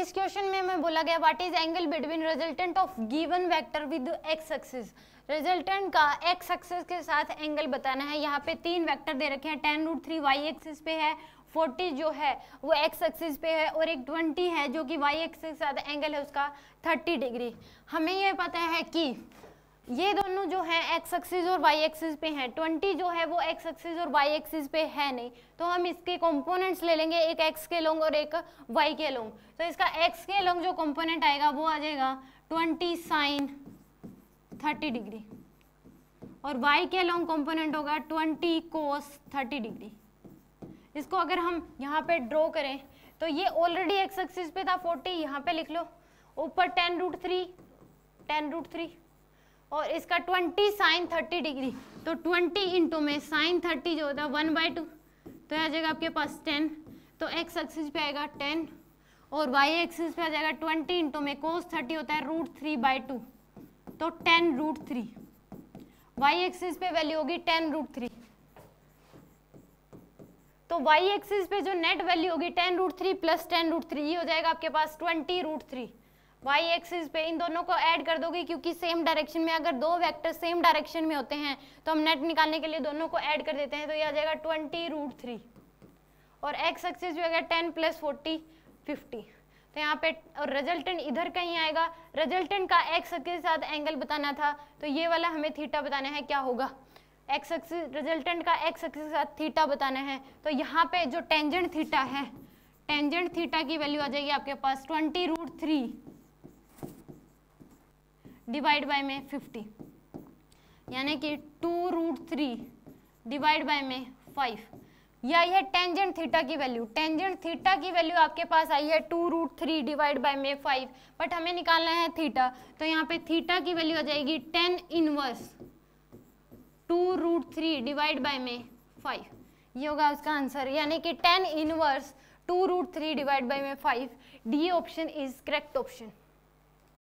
इस क्वेश्चन में हमें बोला गया what is angle between resultant of given vector with X axis resultant का एक्स एक्सिस के साथ एंगल बताना है यहाँ पे तीन वेक्टर दे रखे हैं ten root three Y axis पे है फोर्टी जो है वो एक्स एक्सिस पे है और एक ट्वेंटी है जो कि वाई एक्सिस के साथ एंगल है उसका थर्टी डिग्री हमें यह पता है कि ये दोनों जो हैं एक्स एक्सिस और वाई एक्सिस पे हैं ट्वेंटी जो है वो एक्स एक्सिस और वाई एक्सिस पे है नहीं तो हम इसके कंपोनेंट्स ले लेंगे एक एक्स के लोंग और एक वाई के लोंग तो इसका एक्स के लोंग जो कंपोनेंट आएगा वो आ जाएगा ट्वेंटी साइन थर्टी डिग्री और वाई के लोंग कंपोनेंट होगा ट्वेंटी कोस थर्टी डिग्री इसको अगर हम यहाँ पे ड्रॉ करें तो ये ऑलरेडी एक्स एक्सिस पे था फोर्टी यहाँ पे लिख लो ऊपर ten root three ten root three और इसका ट्वेंटी साइन थर्टी डिग्री तो ट्वेंटी इंटू में साइन थर्टी जो होता है वन बाई टू तो आ जाएगा आपके पास टेन तो एक्स एक्सिस पे आएगा टेन और वाई एक्सिस पे आ जाएगा ट्वेंटी इंटू में कोस थर्टी होता है रूट थ्री बाई टू तो ten root three Y axis पे वैल्यू होगी टेन रूट थ्री तो वाई एक्सिस पे जो नेट वैल्यू होगी ten root three plus ten root three ये हो जाएगा आपके पास twenty root three Y axis पे इन दोनों को ऐड कर दोगे क्योंकि सेम डायरेक्शन में अगर दो वेक्टर सेम डायरेक्शन में होते हैं तो हम नेट निकालने के लिए दोनों को ऐड कर देते हैं तो ये आ जाएगा ट्वेंटी रूट थ्री और एक्स एक्सिस भी आ गया टेन प्लस फोर्टी फिफ्टी तो यहाँ पे और रिजल्टेंट इधर कहीं आएगा रिजल्टेंट का एक्स के साथ एंगल बताना था तो ये वाला हमें थीटा बताना है क्या होगा एक्स एक्सिस रिजल्टेंट का एक्स एक्सिस के साथ थीटा बताना है तो यहाँ पे जो टेंजेंट थीटा है टेंजेंट थीटा की वैल्यू आ जाएगी आपके पास twenty root three divide by में फिफ्टी यानी कि two root three divide by में फाइव या यह टेंजेंट थीटा की वैल्यू टेंजेंट थीटा की वैल्यू आपके पास आई है two root three divide by में फाइव बट हमें निकालना है थीटा तो यहाँ पे थीटा की वैल्यू आ जाएगी tan inverse two root three divide by में फाइव ये होगा उसका आंसर यानी कि tan inverse two root three divide by में five D option is correct option